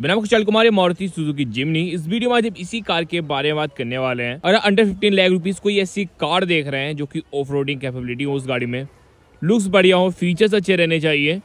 तो मेरा Kushal Kumar Maruti Suzuki Jimny इस वीडियो में आज इसी कार के बारे में बात करने वाले हैं और अंडर फिफ्टीन लाख रुपीज कोई ऐसी कार देख रहे हैं जो कि ऑफ रोडिंग कैपेबिलिटी हो उस गाड़ी में लुक्स बढ़िया हो फीचर्स अच्छे रहने चाहिए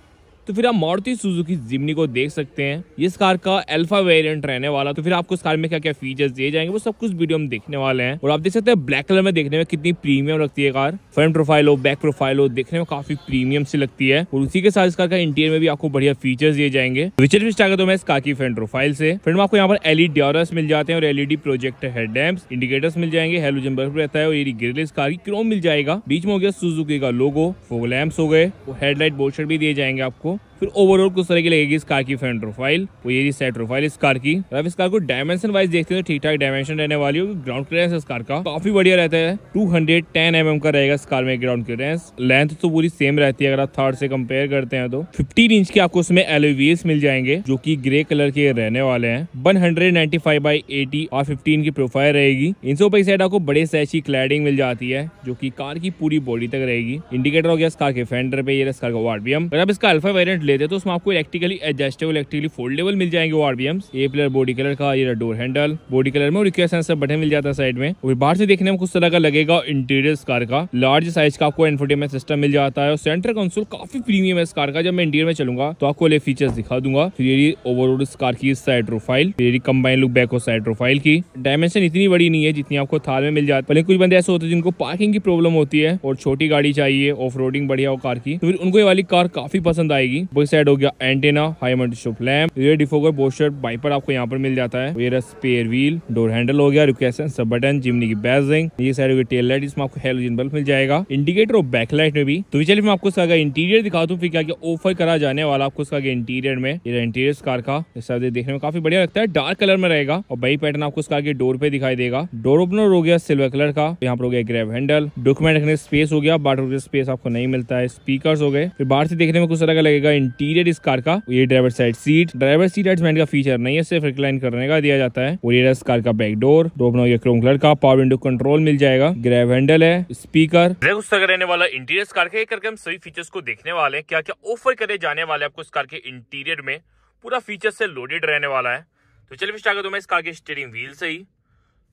तो फिर आप मारुति सुजुकी जिमनी को देख सकते हैं इस कार का अल्फा वेरिएंट रहने वाला तो फिर आपको इस कार में क्या क्या फीचर्स दिए जाएंगे वो सब कुछ वीडियो में देखने वाले हैं और आप देख सकते हैं ब्लैक कलर में देखने में कितनी प्रीमियम लगती है कार फ्रंट प्रोफाइल हो बैक प्रोफाइल हो देखने में काफी प्रीमियम सी लगती है और उसी के साथ इस कार का इंटीरियर में भी आपको बढ़िया फीचर्स दिए जाएंगे फीचर तो भी स्टार्ट करता हूँ इस कार की फ्रंट प्रोफाइल से फ्रेंड आपको यहाँ पर एलईडी मिल जाते हैं और LED project head lamp indicators मिल जाएंगे हेलोजन बल्ब रहता है और ये ग्रिल इस कार की क्रोम मिल जाएगा बीच में हो गया सुजुकी का लोगो फोग लैम्प्स हो गए हेडलाइट बोर्ड भी दिए जाएंगे आपको know फिर ओवरऑल किस तरह की लगेगी इस कार की फ्रंट प्रोफाइल वो ये सेट प्रोफाइल इस कार की अब इस कार को डायमेंशन वाइज देखते हैं तो ठीक ठाक डायमेंशन रहने वाली होगी ग्राउंड क्लियरेंस इस कार का काफी बढ़िया रहता है two hundred ten M M का रहेगा इस कार में ग्राउंड क्लियरेंस लेंथ तो पूरी सेम रहती है अगर आप थर्ड से कंपेयर करते हैं तो फिफ्टीन इंच के आपको उसमें एलोवीएस मिल जाएंगे जो की ग्रे कलर के रहने वाले हैं one hundred ninety five by eighty और फिफ्टीन की प्रोफाइल रहेगी इन सौ साइड आपको बड़े साइज की क्लैडिंग मिल जाती है जो की कार की पूरी बॉडी तक रहेगी इंडिकेटर हो गया इस कार के फेंडर पे इस कार का वार्ड अगर आप इसका अल्फा वेरियंट लेते हैं तो उसमें आपको इलेक्ट्रिकली एडजस्टेबल इलेक्ट्रिकली फोल्डेबल मिल जाएंगे वो आरबीएम ए प्लेयर बॉडी कलर का ये डोर हैंडल बॉडी कलर में और रिक्वेस्ट सेंसर बटन मिल जाता है साइड में और बाहर से देखने में कुछ तरह का लगेगा इंटीरियर कार का लार्ज साइज का आपको एनफोटेमेंट सिस्टम मिल जाता है और सेंटर कंसोल काफी प्रीमियम है इस कार का जब मैं इंटीरियर में चलूंगा तो आपको ये फीचर्स दिखा दूंगा तो ये ओवरऑल इस कार की साइड प्रोफाइल ये कंबाइन लुक बैक और साइड प्रोफाइल की डायमेंशन इतनी बड़ी नहीं है जितनी आपको थार में मिल जाती है कुछ बंदे ऐसे होते हैं जिनको पार्किंग की प्रॉब्लम होती है और छोटी गाड़ी चाहिए ऑफ बढ़िया हो कार की तो फिर उनको ये वाली कार काफी पसंद आएगी वो साइड हो गया एंटेना हाई मल्टीशोप लैम्प रियर डिफोगर बोस्टर बाइपर आपको यहाँ पर मिल जाता है स्पेयर व्हील डोर हैंडल हो गया रिक्वेशन सब बटन जिमनी की बैजिंग ये साइड हो गई टेल लाइट इसमें आपको हेलोजन बल्ब मिल जाएगा इंडिकेटर और बैकलाइट में भी तो चलिए मैं आपको इसका इंटीरियर दिखा दूँ फिर क्या ऑफर करा जाने वाला आपको इसका इंटीरियर में इंटीरियर कार का देखने में काफी बढ़िया लगता है डार्क कलर में रहेगा और बाई पैटर्न आपको इसका डोर पे दिखाई देगा डोर ओपनर हो गया सिल्वर कलर का यहाँ पर हो गया ग्रेव हैंडल डॉक्यूमेंट रखने स्पेस हो गया बाटर स्पेस आपको नहीं मिलता है स्पीकर हो गए फिर बाहर से देखने में कुछ अलग लगेगा इंटीरियर इस कार का ये driver side seat driver seat adjustment का फीचर नहीं है सिर्फ रिक्लाइन करने का दिया जाता है और ये इस कार का बैक डोर डोबनो ये क्रोम कलर का पावर विंडो कंट्रोल मिल जाएगा ग्रैव हैंडल है स्पीकर रहने वाला इंटीरियर कार का करके हम सभी फीचर को देखने वाले क्या क्या ऑफर करे जाने वाले आपको इस कार के इंटीरियर में पूरा फीचर से लोडेड रहने वाला है तो चलिए स्टार्ट करता इस कार के स्टीयरिंग व्हील से ही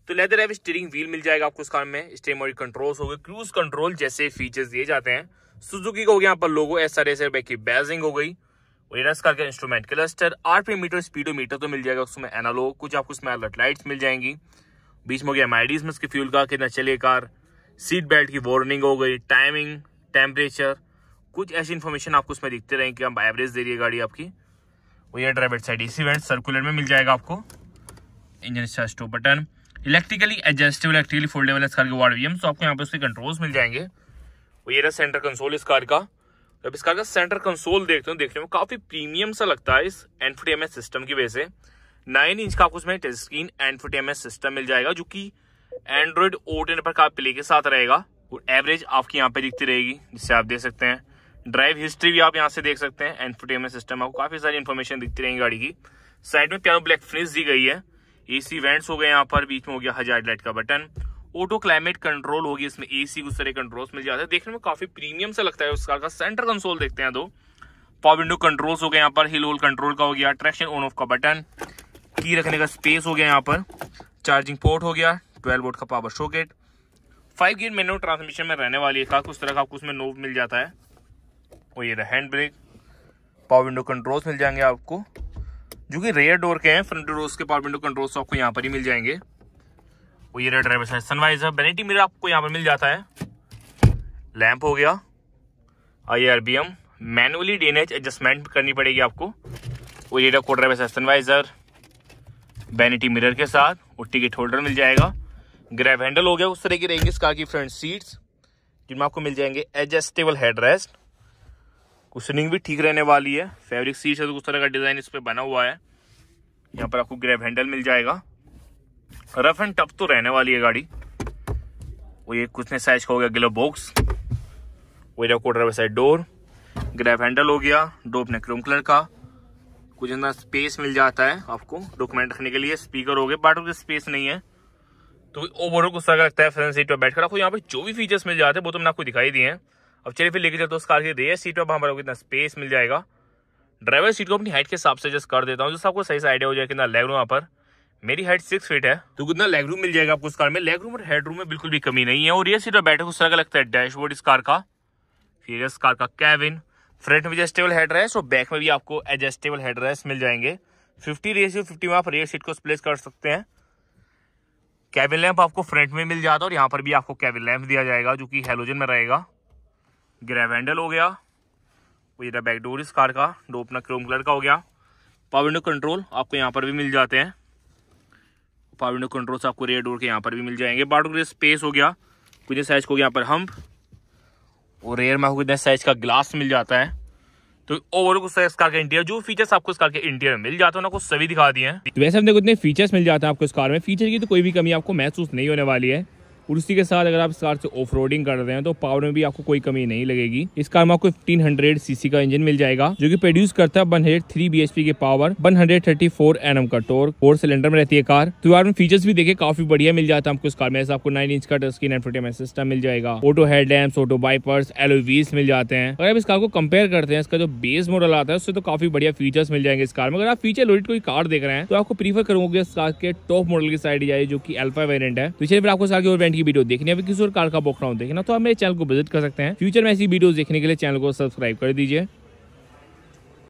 तो लेदर है स्टीयरिंग व्हील मिल जाएगा आपको इस कार में स्टेम कंट्रोल्स हो गए क्रूज कंट्रोल जैसे फीचर्स दिए जाते हैं सुजुकी का हो गया यहाँ पर लोगो एस आर एस की बैजिंग हो गई रेडस car instrument cluster meter speedometer तो मिल जाएगा उसमें एनालो कुछ आपको उसमें अलर्ट लाइट्स मिल जाएंगी बीच में हो गया एम में फ्यूल का कितना चलिए कार सीट बेल्ट की वार्निंग हो गई टाइमिंग टेम्परेचर कुछ ऐसी इन्फॉर्मेशन आपको उसमें दिखते रहेंगे कि आप एवरेज दे रही है गाड़ी आपकी वो ये ड्राइवर साइड इसी वेंट सर्कुलर में मिल जाएगा आपको engine stop button electrically adjustable electrically foldable इसका वार्ड वी एम सो आपको यहाँ पे उसके कंट्रोल्स मिल जाएंगे वो ये रहा सेंटर कंसोल इस कार का अब इस कार का सेंटर कंसोल देखते हो तो देखने में काफ़ी प्रीमियम सा लगता है इस एनफोटीएमएस सिस्टम की वजह से नाइन इंच का आपको टच स्क्रीन एनफोटीएमएस सिस्टम मिल जाएगा जो कि एंड्रॉइड ओटेन पर का प्ले के साथ रहेगा और एवरेज आपकी यहाँ पे दिखती रहेगी जिससे आप देख सकते हैं ड्राइव हिस्ट्री भी आप यहाँ से देख सकते हैं एनफोटीएमएस सिस्टम आपको काफी सारी इन्फॉर्मेशन दिखती रहेगी गाड़ी की साइड में प्यारो ब्लैक फिनिश दी गई है एसी वेंट्स हो गए यहाँ पर बीच में हो गया हजार लाइट का बटन ऑटो क्लाइमेट कंट्रोल होगी इसमें एसी कुछ तरह कंट्रोल्स मिल जाते हैं देखने में काफी प्रीमियम से लगता है उस कार का सेंटर कंसोल देखते हैं दो पावर विंडो कंट्रोल्स हो गए यहाँ पर हिल होल कंट्रोल का हो गया ट्रैक्शन ऑन ऑफ का बटन की रखने का स्पेस हो गया यहाँ पर चार्जिंग पोर्ट हो गया ट्वेल्व वोट का power socket five gear manual transmission में रहने वाली है कार उस तरह का आपको उसमें नोव मिल जाता है और ये hand brake power window controls मिल जाएंगे आपको जो कि रेयर डोर के हैं फ्रंट डोर के पावर विंडो कंट्रोल्स आपको यहाँ पर ही मिल जाएंगे वो ये रहा driver side sun visor vanity mirror आपको यहाँ पर मिल जाता है लैंप हो गया I R V M manually डी एडजस्टमेंट करनी पड़ेगी आपको वो ये को driver side sun visor vanity mirror के साथ और टिकट होल्डर मिल जाएगा ग्रैब हैंडल हो गया उस तरह की रहेंगे इस कार की फ्रंट सीट्स जिनमें आपको मिल जाएंगे एडजस्टेबल हेड रेस्ट कुशनिंग भी ठीक रहने वाली है फैब्रिक सीट है तो उस तरह का डिज़ाइन इस पर बना हुआ है यहाँ पर आपको ग्रैब हैंडल मिल जाएगा रफ एंड टफ तो रहने वाली है गाड़ी वो ये कुछ ने साइज का हो गया गिलो बॉक्स रखो कोटर साइड डोर ग्रैप हैंडल हो गया डोप ने क्रोम कलर का कुछ इतना स्पेस मिल जाता है आपको डॉक्यूमेंट रखने के लिए स्पीकर हो गए बट उसे स्पेस नहीं है तो ओवरऑल कुछ अगर लगता है फ्रंट सीट पर बैठ कर आपको यहाँ पे जो भी फीचर्स मिल जाते हैं वो तो हमने आपको दिखाई दिए हैं अब चलिए फिर लेके चलते उस कार की रेयर सीट पर हमारे कितना स्पेस मिल जाएगा ड्राइवर सीट को अपनी हाइट के हिसाब से एडजस्ट कर देता हूँ जिससे आपको सही से आइडिया हो जाए कितना लेग रूम यहाँ पर मेरी हाइट सिक्स फीट है तो कितना लेग रूम मिल जाएगा आपको इस कार में लेग रूम और हेड रूम में बिल्कुल भी कमी नहीं है और ये सीट बैठे उस तरह का लगता है डैशबोर्ड इस कार का फिर इस कार का कैबिन फ्रंट में एडजस्टेबल हेड रेस्ट और बैक में भी आपको एडजस्टेबल हेड रेस्ट मिल जाएंगे फिफ्टी रेस फिफ्टी में आप रेयर सीट को प्लेस कर सकते हैं कैबिन लैम्प आपको फ्रंट में मिल जाता है और यहाँ पर भी आपको कैबिन लैम्प दिया जाएगा जो कि हेलोजन में रहेगा ग्रेवेंडल हो गया वो जरा बैक डोर इस कार का डो अपना क्रोम कलर का हो गया पावर विंडो कंट्रोल आपको यहाँ पर भी मिल जाते हैं पावर विंडो कंट्रोल्स आपको रेड डोर के यहाँ पर भी मिल जाएंगे बाटो के लिए स्पेस हो गया कितने साइज को यहाँ पर हम और रेयर में आपको कितने साइज का ग्लास मिल जाता है तो ओवर कुछ इस कार के इंटीरियर जो फीचर्स आपको इस कार के इंटीरियर में मिल जाते हैं ना कुछ सभी दिखा दिए हैं तो वैसे हमने कितने फीचर्स मिल जाते हैं आपको इस कार में फीचर की तो कोई भी कमी आपको महसूस नहीं होने वाली है और उसी के साथ अगर आप इस कार से ऑफ कर रहे हैं तो पावर में भी आपको कोई कमी नहीं लगेगी इस कार में आपको फिफ्टीन हंड्रेड सीसी का इंजन मिल जाएगा जो कि प्रोड्यूस करता है वन हंड्रेड थ्री के power one hundred thirty four एम का टोर फोर सिलेंडर में रहती है कार तो यार में फीचर्स भी देखे काफी बढ़िया मिल जाता है आपको इस कार में आपको नाइन इंच का टच स्क्रीन एंड सिस्टम मिल जाएगा auto headlamp auto wipers alloys मिल जाते हैं अगर आप इस कार को कंपेयर करते हैं इसका जो बेस मॉडल आता है उससे तो काफी बढ़िया फीचर्स मिल जाएंगे इस कार में अगर आप फीचर लोडेड कोई कार देख रहे हैं तो आपको प्रीफर करूंगा इस कार के टॉप मॉडल की साइड जाए जो की अल्फा वेरियंट है तो इसलिए आपको इस कार की की वीडियो देखनी अभी किसी और कार का बोखना देखना तो आप मेरे चैनल को विजिट कर सकते हैं फ्यूचर में ऐसी वीडियो देखने के लिए चैनल को सब्सक्राइब कर दीजिए